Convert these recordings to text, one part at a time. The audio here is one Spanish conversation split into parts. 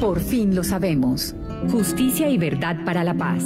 Por fin lo sabemos. Justicia y verdad para la paz.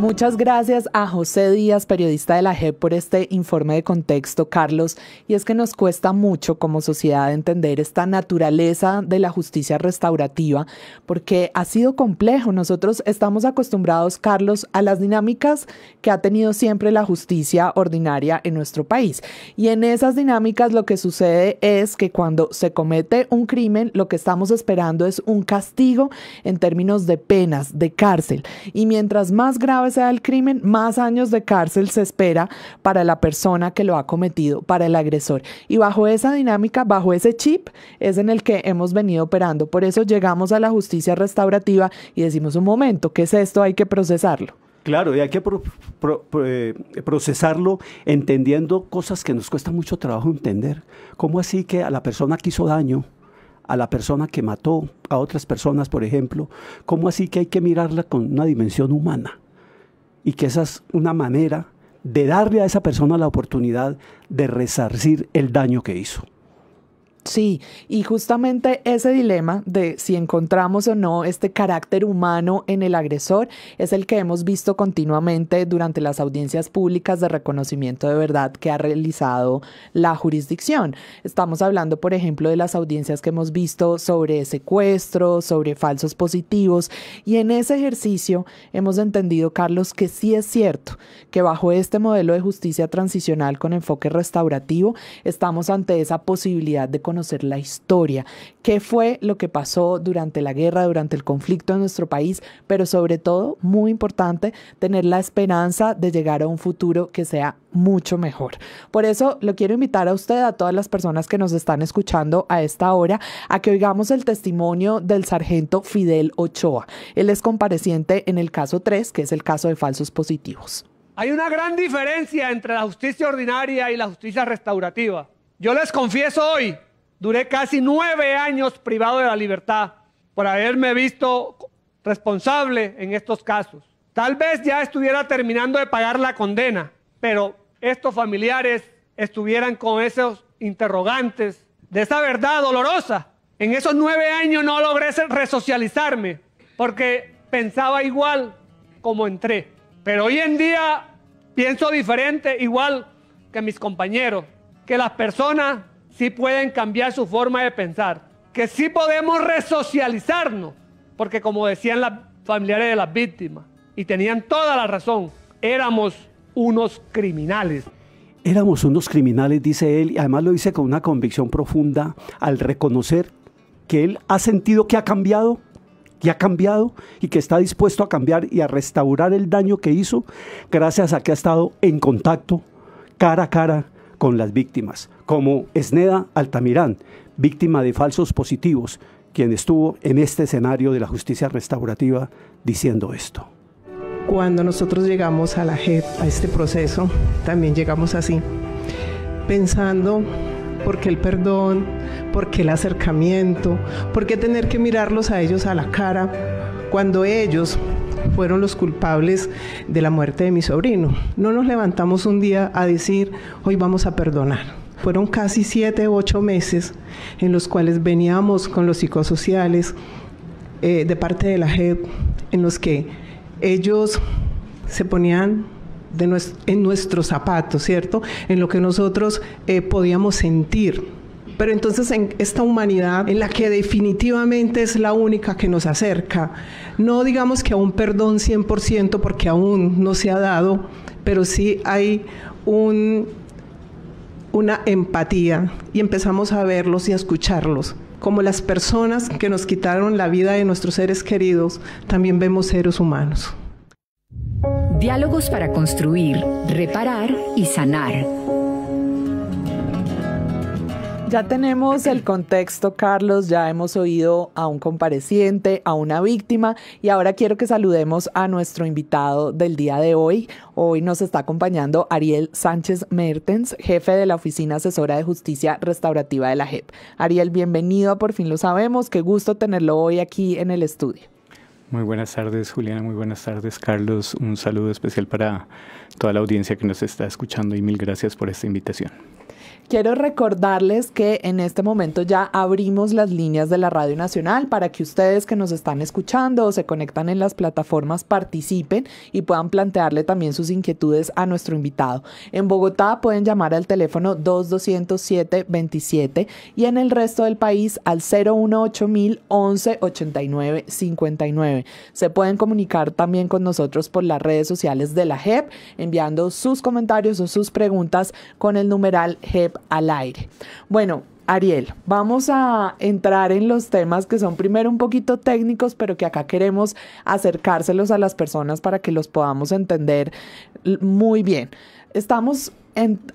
Muchas gracias a José Díaz, periodista de la JEP, por este informe de contexto, Carlos. Y es que nos cuesta mucho como sociedad entender esta naturaleza de la justicia restaurativa, porque ha sido complejo. Nosotros estamos acostumbrados, Carlos, a las dinámicas que ha tenido siempre la justicia ordinaria en nuestro país. Y en esas dinámicas lo que sucede es que cuando se comete un crimen, lo que estamos esperando es un castigo en términos de penas, de cárcel. Y mientras más grave sea el crimen, más años de cárcel se espera para la persona que lo ha cometido, para el agresor. Y bajo esa dinámica, bajo ese chip, es en el que hemos venido operando. Por eso llegamos a la justicia restaurativa y decimos un momento, ¿qué es esto? Hay que procesarlo. Claro, y hay que eh, procesarlo entendiendo cosas que nos cuesta mucho trabajo entender. ¿Cómo así que a la persona que hizo daño, a la persona que mató a otras personas, por ejemplo, cómo así que hay que mirarla con una dimensión humana? y que esa es una manera de darle a esa persona la oportunidad de resarcir el daño que hizo. Sí, y justamente ese dilema de si encontramos o no este carácter humano en el agresor es el que hemos visto continuamente durante las audiencias públicas de reconocimiento de verdad que ha realizado la jurisdicción. Estamos hablando, por ejemplo, de las audiencias que hemos visto sobre secuestros, sobre falsos positivos, y en ese ejercicio hemos entendido, Carlos, que sí es cierto que bajo este modelo de justicia transicional con enfoque restaurativo estamos ante esa posibilidad de conocer la historia, qué fue lo que pasó durante la guerra, durante el conflicto en nuestro país, pero sobre todo, muy importante, tener la esperanza de llegar a un futuro que sea mucho mejor. Por eso lo quiero invitar a usted, a todas las personas que nos están escuchando a esta hora, a que oigamos el testimonio del sargento Fidel Ochoa. Él es compareciente en el caso 3, que es el caso de falsos positivos. Hay una gran diferencia entre la justicia ordinaria y la justicia restaurativa. Yo les confieso hoy Duré casi nueve años privado de la libertad por haberme visto responsable en estos casos. Tal vez ya estuviera terminando de pagar la condena, pero estos familiares estuvieran con esos interrogantes de esa verdad dolorosa. En esos nueve años no logré resocializarme porque pensaba igual como entré. Pero hoy en día pienso diferente, igual que mis compañeros, que las personas pueden cambiar su forma de pensar, que sí podemos resocializarnos, porque como decían las familiares de las víctimas, y tenían toda la razón, éramos unos criminales. Éramos unos criminales, dice él, y además lo dice con una convicción profunda al reconocer que él ha sentido que ha cambiado, que ha cambiado y que está dispuesto a cambiar y a restaurar el daño que hizo gracias a que ha estado en contacto cara a cara con las víctimas como Esneda Altamirán, víctima de falsos positivos, quien estuvo en este escenario de la justicia restaurativa diciendo esto. Cuando nosotros llegamos a la JEP, a este proceso, también llegamos así, pensando por qué el perdón, por qué el acercamiento, por qué tener que mirarlos a ellos a la cara cuando ellos fueron los culpables de la muerte de mi sobrino. No nos levantamos un día a decir, hoy vamos a perdonar. Fueron casi siete u ocho meses en los cuales veníamos con los psicosociales eh, de parte de la JEP, en los que ellos se ponían de en nuestros zapatos, ¿cierto? En lo que nosotros eh, podíamos sentir. Pero entonces en esta humanidad en la que definitivamente es la única que nos acerca, no digamos que a un perdón 100% porque aún no se ha dado, pero sí hay un una empatía y empezamos a verlos y a escucharlos. Como las personas que nos quitaron la vida de nuestros seres queridos, también vemos seres humanos. Diálogos para construir, reparar y sanar ya tenemos el contexto, Carlos, ya hemos oído a un compareciente, a una víctima y ahora quiero que saludemos a nuestro invitado del día de hoy. Hoy nos está acompañando Ariel Sánchez Mertens, jefe de la Oficina Asesora de Justicia Restaurativa de la JEP. Ariel, bienvenido Por fin lo sabemos, qué gusto tenerlo hoy aquí en el estudio. Muy buenas tardes, Juliana. Muy buenas tardes, Carlos. Un saludo especial para toda la audiencia que nos está escuchando y mil gracias por esta invitación. Quiero recordarles que en este momento ya abrimos las líneas de la Radio Nacional para que ustedes que nos están escuchando o se conectan en las plataformas participen y puedan plantearle también sus inquietudes a nuestro invitado. En Bogotá pueden llamar al teléfono 220727 27 y en el resto del país al 018000 89 59. Se pueden comunicar también con nosotros por las redes sociales de la JEP enviando sus comentarios o sus preguntas con el numeral JEP al aire. Bueno, Ariel, vamos a entrar en los temas que son primero un poquito técnicos, pero que acá queremos acercárselos a las personas para que los podamos entender muy bien. Estamos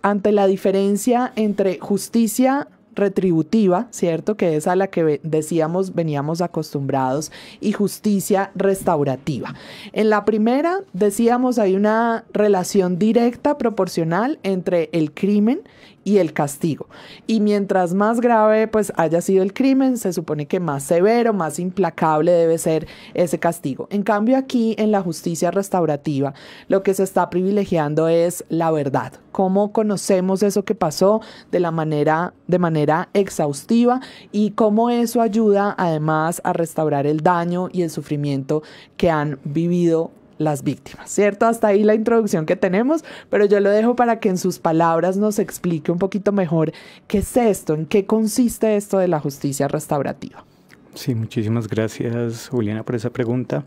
ante la diferencia entre justicia retributiva, ¿cierto? Que es a la que decíamos veníamos acostumbrados, y justicia restaurativa. En la primera, decíamos, hay una relación directa, proporcional entre el crimen y el castigo. Y mientras más grave pues haya sido el crimen, se supone que más severo, más implacable debe ser ese castigo. En cambio aquí en la justicia restaurativa lo que se está privilegiando es la verdad, cómo conocemos eso que pasó de la manera de manera exhaustiva y cómo eso ayuda además a restaurar el daño y el sufrimiento que han vivido las víctimas, ¿cierto? Hasta ahí la introducción que tenemos, pero yo lo dejo para que en sus palabras nos explique un poquito mejor qué es esto, en qué consiste esto de la justicia restaurativa. Sí, muchísimas gracias Juliana por esa pregunta.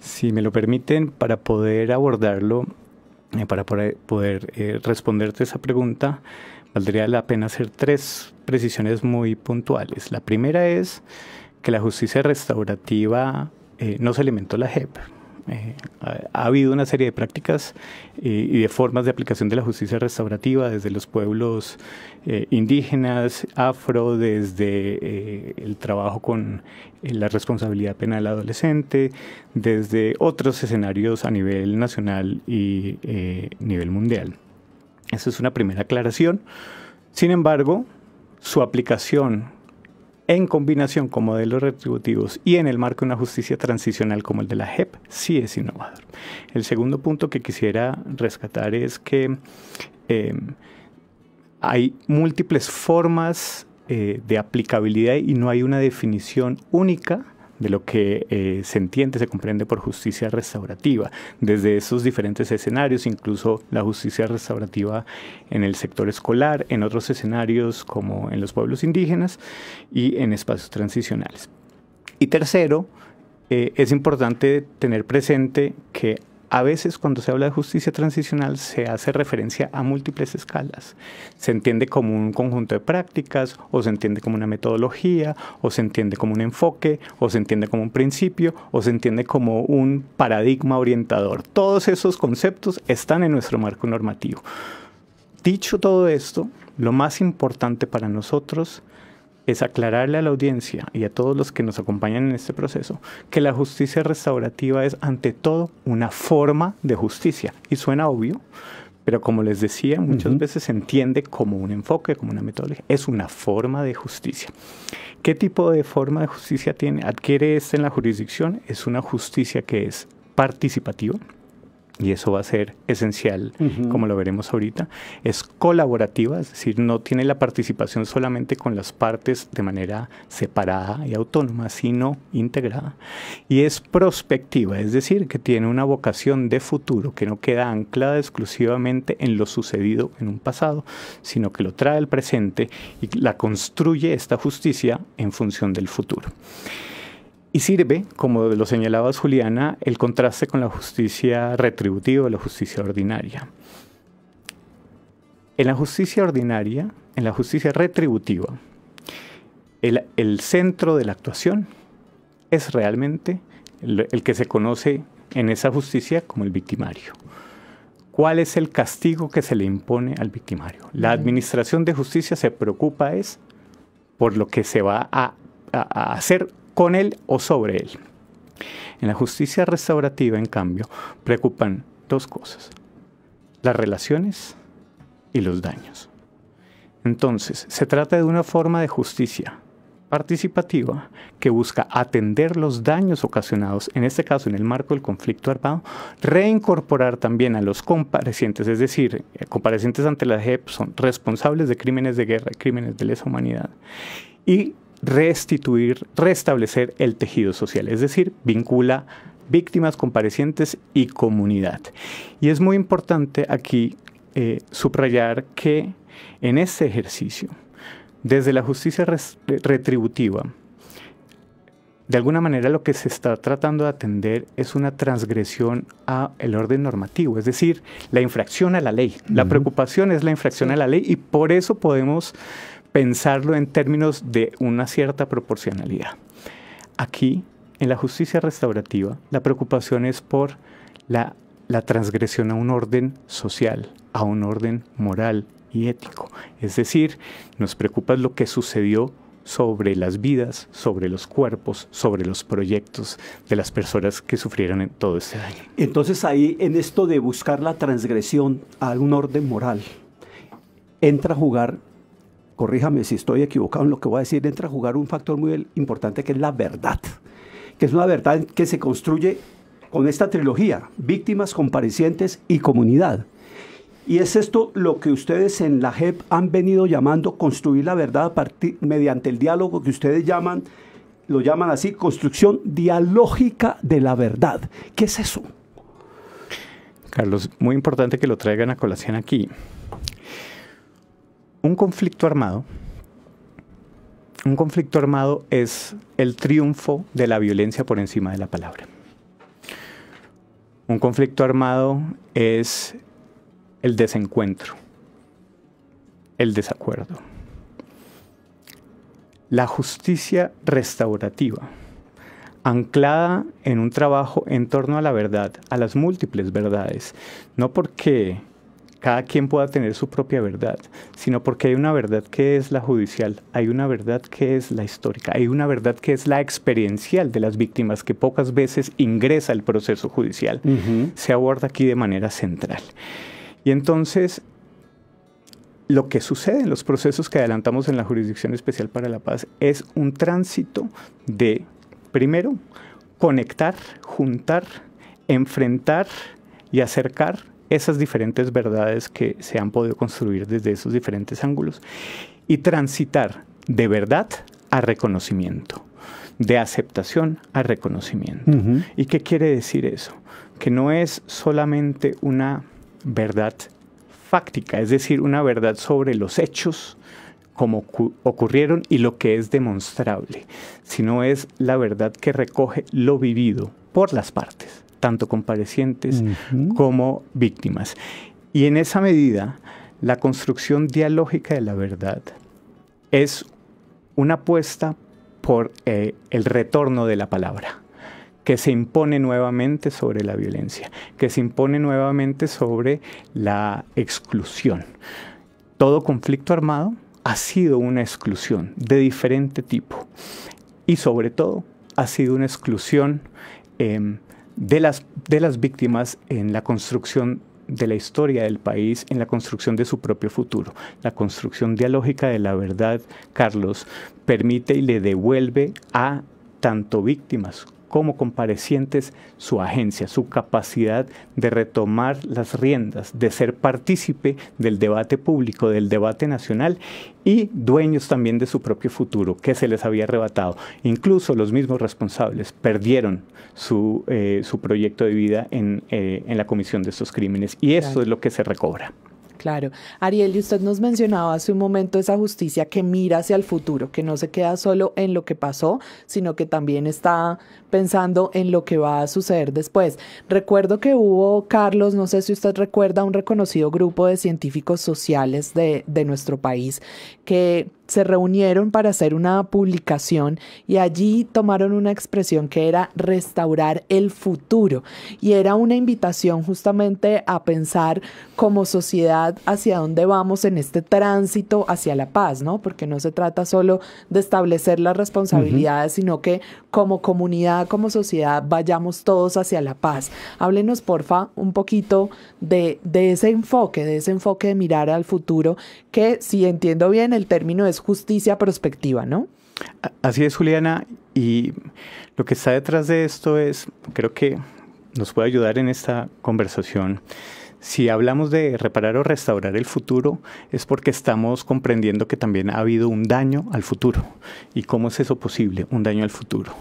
Si me lo permiten, para poder abordarlo, eh, para poder eh, responderte esa pregunta, valdría la pena hacer tres precisiones muy puntuales. La primera es que la justicia restaurativa eh, no se alimentó la JEP, eh, ha, habido una serie de prácticas eh, y de formas de aplicación de la justicia restaurativa desde los pueblos eh, indígenas, afro, desde el trabajo con la responsabilidad penal adolescente, desde otros escenarios a nivel nacional y nivel mundial. Esa es una primera aclaración. Sin embargo, su aplicación en combinación con modelos retributivos y en el marco de una justicia transicional como el de la JEP, sí es innovador. El segundo punto que quisiera rescatar es que eh, hay múltiples formas eh, de aplicabilidad y no hay una definición única de lo que eh, se entiende, se comprende por justicia restaurativa, desde esos diferentes escenarios, incluso la justicia restaurativa en el sector escolar, en otros escenarios como en los pueblos indígenas y en espacios transicionales. Y tercero, eh, es importante tener presente que a veces cuando se habla de justicia transicional se hace referencia a múltiples escalas. Se entiende como un conjunto de prácticas, o se entiende como una metodología, o se entiende como un enfoque, o se entiende como un principio, o se entiende como un paradigma orientador. Todos esos conceptos están en nuestro marco normativo. Dicho todo esto, lo más importante para nosotros es aclararle a la audiencia y a todos los que nos acompañan en este proceso que la justicia restaurativa es ante todo una forma de justicia. Y suena obvio, pero como les decía, muchas veces se entiende como un enfoque, como una metodología. Es una forma de justicia. ¿Qué tipo de forma de justicia tiene? Adquiere esta en la jurisdicción. Es una justicia que es participativa y eso va a ser esencial, como lo veremos ahorita, es colaborativa, es decir, no tiene la participación solamente con las partes de manera separada y autónoma, sino integrada. Y es prospectiva, es decir, que tiene una vocación de futuro, que no queda anclada exclusivamente en lo sucedido en un pasado, sino que lo trae al presente y la construye esta justicia en función del futuro. Y sirve, como lo señalaba Juliana, el contraste con la justicia retributiva, la justicia ordinaria. En la justicia ordinaria, en la justicia retributiva, el, centro de la actuación es realmente el, que se conoce en esa justicia como el victimario. ¿Cuál es el castigo que se le impone al victimario? La administración de justicia se preocupa es por lo que se va a a, hacer con él o sobre él. En la justicia restaurativa, en cambio, preocupan dos cosas, las relaciones y los daños. Entonces, se trata de una forma de justicia participativa que busca atender los daños ocasionados, en este caso en el marco del conflicto armado, reincorporar también a los comparecientes, es decir, eh, comparecientes ante la JEP son responsables de crímenes de guerra crímenes de lesa humanidad, y restituir, restablecer el tejido social, es decir, vincula víctimas, comparecientes y comunidad. Y es muy importante aquí eh, subrayar que en este ejercicio, desde la justicia retributiva, de alguna manera lo que se está tratando de atender es una transgresión al orden normativo, es decir, la infracción a la ley. La preocupación es la infracción a la ley y por eso podemos pensarlo en términos de una cierta proporcionalidad. Aquí, en la justicia restaurativa, la preocupación es por la, transgresión a un orden social, a un orden moral y ético. Es decir, nos preocupa lo que sucedió sobre las vidas, sobre los cuerpos, sobre los proyectos de las personas que sufrieron en todo este daño. Entonces ahí en esto de buscar la transgresión a un orden moral, entra a jugar corríjame si estoy equivocado en lo que voy a decir, entra a jugar un factor muy importante que es la verdad, que es una verdad que se construye con esta trilogía, víctimas, comparecientes y comunidad. Y es esto lo que ustedes en la JEP han venido llamando construir la verdad mediante el diálogo que ustedes llaman, lo llaman así, construcción dialógica de la verdad. ¿Qué es eso? Carlos, muy importante que lo traigan a colación aquí un conflicto armado, un conflicto armado es el triunfo de la violencia por encima de la palabra. Un conflicto armado es el desencuentro, el desacuerdo. La justicia restaurativa, anclada en un trabajo en torno a la verdad, a las múltiples verdades, no porque cada quien pueda tener su propia verdad, sino porque hay una verdad que es la judicial, hay una verdad que es la histórica, hay una verdad que es la experiencial de las víctimas que pocas veces ingresa al proceso judicial. Se aborda aquí de manera central. Y entonces lo que sucede en los procesos que adelantamos en la Jurisdicción Especial para la Paz es un tránsito de, primero, conectar, juntar, enfrentar y acercar esas diferentes verdades que se han podido construir desde esos diferentes ángulos y transitar de verdad a reconocimiento, de aceptación a reconocimiento. ¿Y qué quiere decir eso? Que no es solamente una verdad fáctica, es decir, una verdad sobre los hechos como ocurrieron y lo que es demostrable, sino es la verdad que recoge lo vivido por las partes tanto comparecientes como víctimas. Y en esa medida, la construcción dialógica de la verdad es una apuesta por eh, el retorno de la palabra, que se impone nuevamente sobre la violencia, que se impone nuevamente sobre la exclusión. Todo conflicto armado ha sido una exclusión de diferente tipo y sobre todo ha sido una exclusión em, de las, de las víctimas en la construcción de la historia del país, en la construcción de su propio futuro. La construcción dialógica de la verdad, Carlos, permite y le devuelve a tanto víctimas como comparecientes su agencia, su capacidad de retomar las riendas, de ser partícipe del debate público, del debate nacional y dueños también de su propio futuro que se les había arrebatado. Incluso los mismos responsables perdieron su, eh, proyecto de vida eh, en, la comisión de estos crímenes y eso es lo que se recobra. Claro. Ariel, y usted nos mencionaba hace un momento esa justicia que mira hacia el futuro, que no se queda solo en lo que pasó, sino que también está pensando en lo que va a suceder después. Recuerdo que hubo, Carlos, no sé si usted recuerda, un reconocido grupo de científicos sociales de, de nuestro país que se reunieron para hacer una publicación y allí tomaron una expresión que era restaurar el futuro y era una invitación justamente a pensar como sociedad hacia dónde vamos en este tránsito hacia la paz, ¿no? Porque no se trata solo de establecer las responsabilidades, sino que como comunidad, como sociedad, vayamos todos hacia la paz. Háblenos, porfa, un poquito de, de ese enfoque, de ese enfoque de mirar al futuro, que si entiendo bien, el término es justicia prospectiva, ¿no? Así es, Juliana, y lo que está detrás de esto es, creo que nos puede ayudar en esta conversación. Si hablamos de reparar o restaurar el futuro, es porque estamos comprendiendo que también ha habido un daño al futuro. ¿Y cómo es eso posible, un daño al futuro?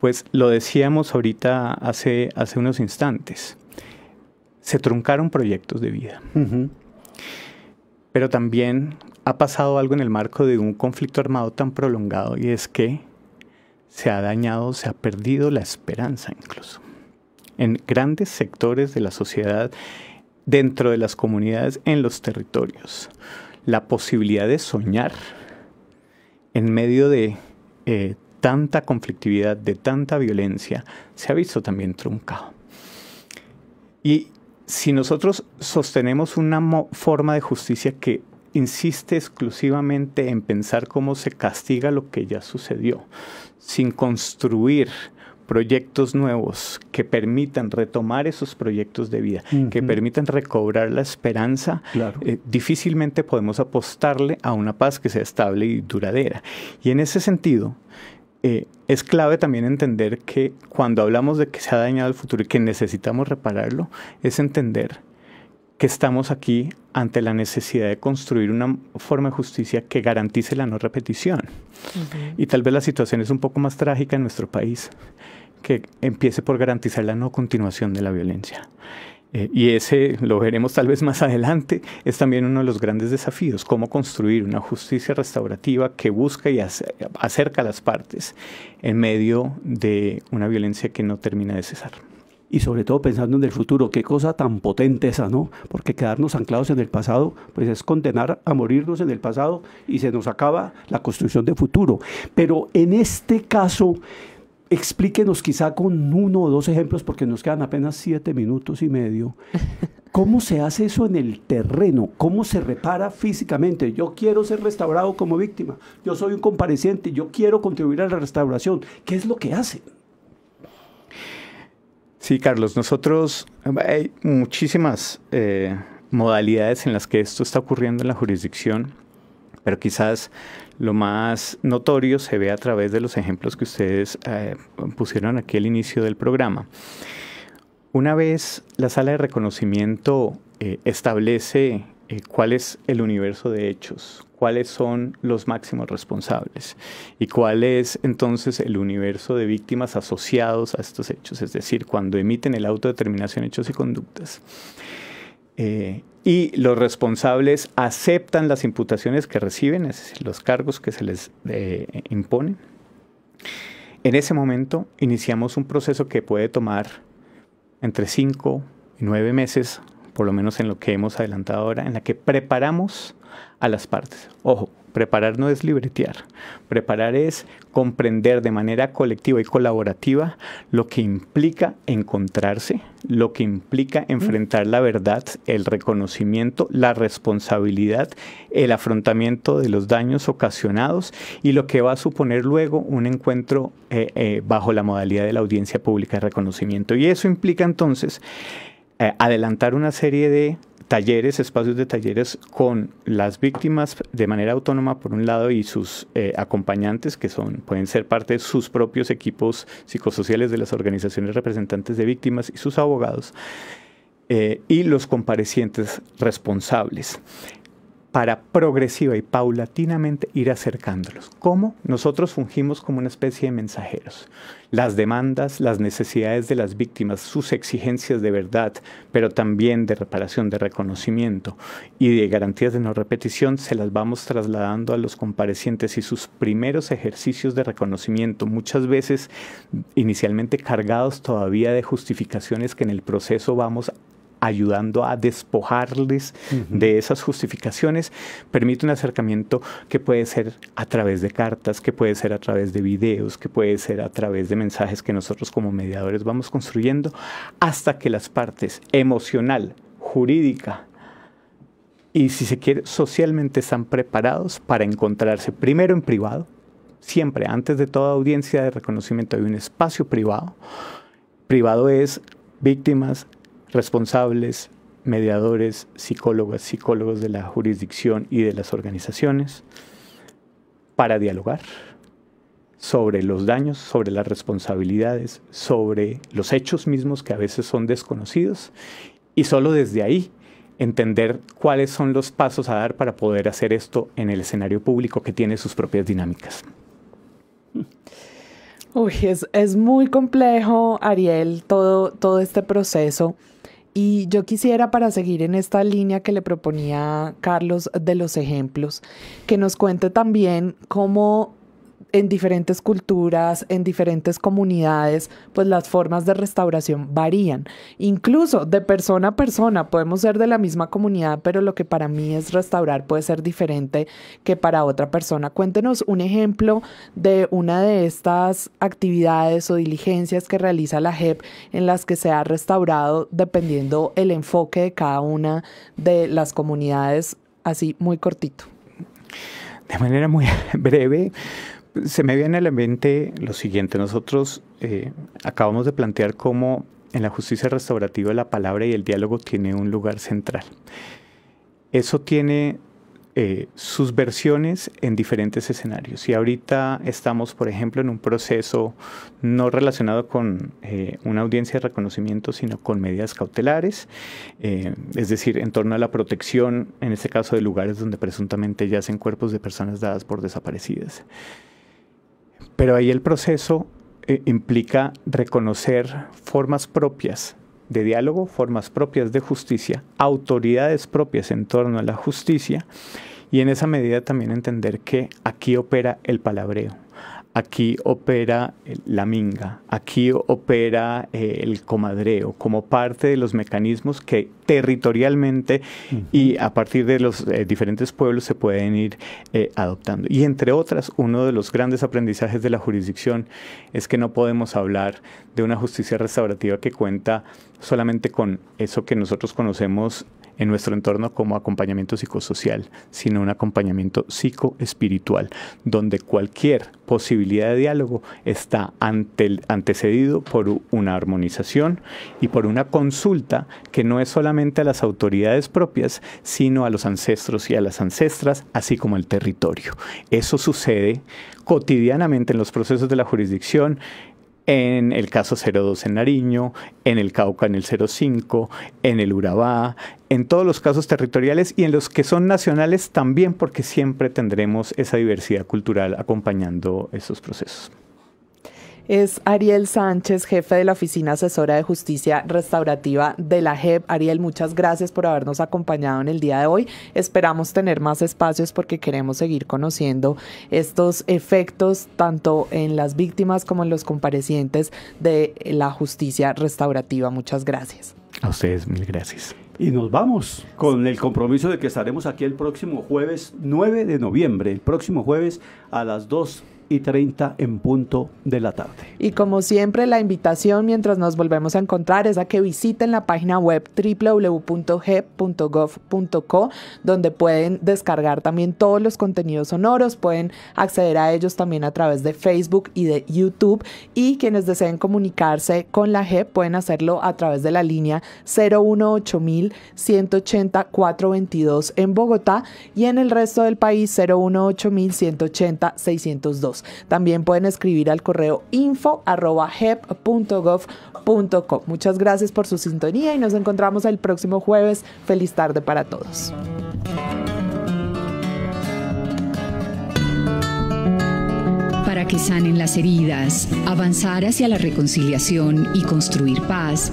Pues lo decíamos ahorita hace, hace unos instantes. Se truncaron proyectos de vida. Pero también ha pasado algo en el marco de un conflicto armado tan prolongado y es que se ha dañado, se ha perdido la esperanza incluso. En grandes sectores de la sociedad, dentro de las comunidades, en los territorios, la posibilidad de soñar en medio de eh, tanta conflictividad, de tanta violencia, se ha visto también truncado. Y si nosotros sostenemos una forma de justicia que insiste exclusivamente en pensar cómo se castiga lo que ya sucedió, sin construir proyectos nuevos que permitan retomar esos proyectos de vida, que permitan recobrar la esperanza, eh, difícilmente podemos apostarle a una paz que sea estable y duradera. Y en ese sentido, eh, es clave también entender que cuando hablamos de que se ha dañado el futuro y que necesitamos repararlo, es entender que estamos aquí ante la necesidad de construir una forma de justicia que garantice la no repetición. Y tal vez la situación es un poco más trágica en nuestro país, que empiece por garantizar la no continuación de la violencia. Eh, y ese, lo veremos tal vez más adelante, es también uno de los grandes desafíos, cómo construir una justicia restaurativa que busca y acerca a las partes en medio de una violencia que no termina de cesar y sobre todo pensando en el futuro. Qué cosa tan potente esa, ¿no? Porque quedarnos anclados en el pasado, pues es condenar a morirnos en el pasado y se nos acaba la construcción de futuro. Pero en este caso, explíquenos quizá con uno o dos ejemplos, porque nos quedan apenas siete minutos y medio. ¿Cómo se hace eso en el terreno? ¿Cómo se repara físicamente? Yo quiero ser restaurado como víctima. Yo soy un compareciente. Yo quiero contribuir a la restauración. ¿Qué es lo que hacen? Sí, Carlos, nosotros hay muchísimas eh, modalidades en las que esto está ocurriendo en la jurisdicción, pero quizás lo más notorio se ve a través de los ejemplos que ustedes eh, pusieron aquí al inicio del programa. Una vez la sala de reconocimiento eh, establece eh, cuál es el universo de hechos, cuáles son los máximos responsables y cuál es entonces el universo de víctimas asociados a estos hechos, es decir, cuando emiten el autodeterminación de hechos y conductas. Eh, y los responsables aceptan las imputaciones que reciben, es decir, los cargos que se les eh, imponen. En ese momento iniciamos un proceso que puede tomar entre 5 y nueve meses por lo menos en lo que hemos adelantado ahora, en la que preparamos a las partes. Ojo, preparar no es libretear, preparar es comprender de manera colectiva y colaborativa lo que implica encontrarse, lo que implica enfrentar la verdad, el reconocimiento, la responsabilidad, el afrontamiento de los daños ocasionados y lo que va a suponer luego un encuentro eh, eh, bajo la modalidad de la audiencia pública de reconocimiento. Y eso implica entonces eh, adelantar una serie de talleres, espacios de talleres con las víctimas de manera autónoma por un lado y sus eh, acompañantes que son pueden ser parte de sus propios equipos psicosociales de las organizaciones representantes de víctimas y sus abogados eh, y los comparecientes responsables para progresiva y paulatinamente ir acercándolos. ¿Cómo? Nosotros fungimos como una especie de mensajeros. Las demandas, las necesidades de las víctimas, sus exigencias de verdad, pero también de reparación, de reconocimiento y de garantías de no repetición, se las vamos trasladando a los comparecientes y sus primeros ejercicios de reconocimiento, muchas veces inicialmente cargados todavía de justificaciones que en el proceso vamos ayudando a despojarles de esas justificaciones, permite un acercamiento que puede ser a través de cartas, que puede ser a través de videos, que puede ser a través de mensajes que nosotros como mediadores vamos construyendo, hasta que las partes emocional, jurídica, y si se quiere, socialmente están preparados para encontrarse primero en privado, siempre, antes de toda audiencia de reconocimiento, hay un espacio privado. Privado es víctimas, responsables, mediadores, psicólogas, psicólogos de la jurisdicción y de las organizaciones para dialogar sobre los daños, sobre las responsabilidades, sobre los hechos mismos que a veces son desconocidos y solo desde ahí entender cuáles son los pasos a dar para poder hacer esto en el escenario público que tiene sus propias dinámicas. Uy, es, es muy complejo, Ariel, todo, todo este proceso. Y yo quisiera, para seguir en esta línea que le proponía Carlos de los ejemplos, que nos cuente también cómo en diferentes culturas, en diferentes comunidades, pues las formas de restauración varían. Incluso de persona a persona, podemos ser de la misma comunidad, pero lo que para mí es restaurar puede ser diferente que para otra persona. Cuéntenos un ejemplo de una de estas actividades o diligencias que realiza la JEP en las que se ha restaurado dependiendo el enfoque de cada una de las comunidades, así muy cortito. De manera muy breve, se me viene a la mente lo siguiente. Nosotros eh, acabamos de plantear cómo en la justicia restaurativa la palabra y el diálogo tiene un lugar central. Eso tiene eh, sus versiones en diferentes escenarios. Y ahorita estamos, por ejemplo, en un proceso no relacionado con eh, una audiencia de reconocimiento, sino con medidas cautelares, es decir, en torno a la protección, en este caso, de lugares donde presuntamente yacen cuerpos de personas dadas por desaparecidas. Pero ahí el proceso eh, implica reconocer formas propias de diálogo, formas propias de justicia, autoridades propias en torno a la justicia y en esa medida también entender que aquí opera el palabreo aquí opera eh, la minga, aquí opera eh, el comadreo, como parte de los mecanismos que territorialmente y a partir de los eh, diferentes pueblos se pueden ir adoptando. Y entre otras, uno de los grandes aprendizajes de la jurisdicción es que no podemos hablar de una justicia restaurativa que cuenta solamente con eso que nosotros conocemos en nuestro entorno como acompañamiento psicosocial, sino un acompañamiento psicoespiritual, donde cualquier posibilidad de diálogo está antecedido por una armonización y por una consulta que no es solamente a las autoridades propias, sino a los ancestros y a las ancestras, así como al territorio. Eso sucede cotidianamente en los procesos de la jurisdicción, en el caso 02 en Nariño, en el Cauca en el 05, en el Urabá, en todos los casos territoriales y en los que son nacionales también porque siempre tendremos esa diversidad cultural acompañando esos procesos es Ariel Sánchez, jefe de la Oficina Asesora de Justicia Restaurativa de la JEP. Ariel, muchas gracias por habernos acompañado en el día de hoy. Esperamos tener más espacios porque queremos seguir conociendo estos efectos tanto en las víctimas como en los comparecientes de la justicia restaurativa. Muchas gracias. A ustedes, mil gracias. Y nos vamos con el compromiso de que estaremos aquí el próximo jueves 9 de noviembre, el próximo jueves a las 2 y 30 en punto de la tarde. Y como siempre, la invitación mientras nos volvemos a encontrar es a que visiten la página web www.g.gov.co, donde pueden descargar también todos los contenidos sonoros, pueden acceder a ellos también a través de Facebook y de YouTube. Y quienes deseen comunicarse con la G pueden hacerlo a través de la línea 018 180 422 en Bogotá y en el resto del país 018 180 602. También pueden escribir al correo info@hep.gov.co. Muchas gracias por su sintonía y nos encontramos el próximo jueves. Feliz tarde para todos. Para que sanen las heridas, avanzar hacia la reconciliación y construir paz,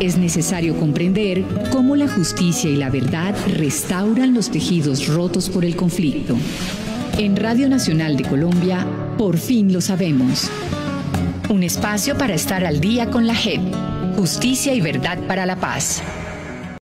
es necesario comprender cómo la justicia y la verdad restauran los tejidos rotos por el conflicto. En Radio Nacional de Colombia, por fin lo sabemos. Un espacio para estar al día con la JEP. Justicia y verdad para la paz.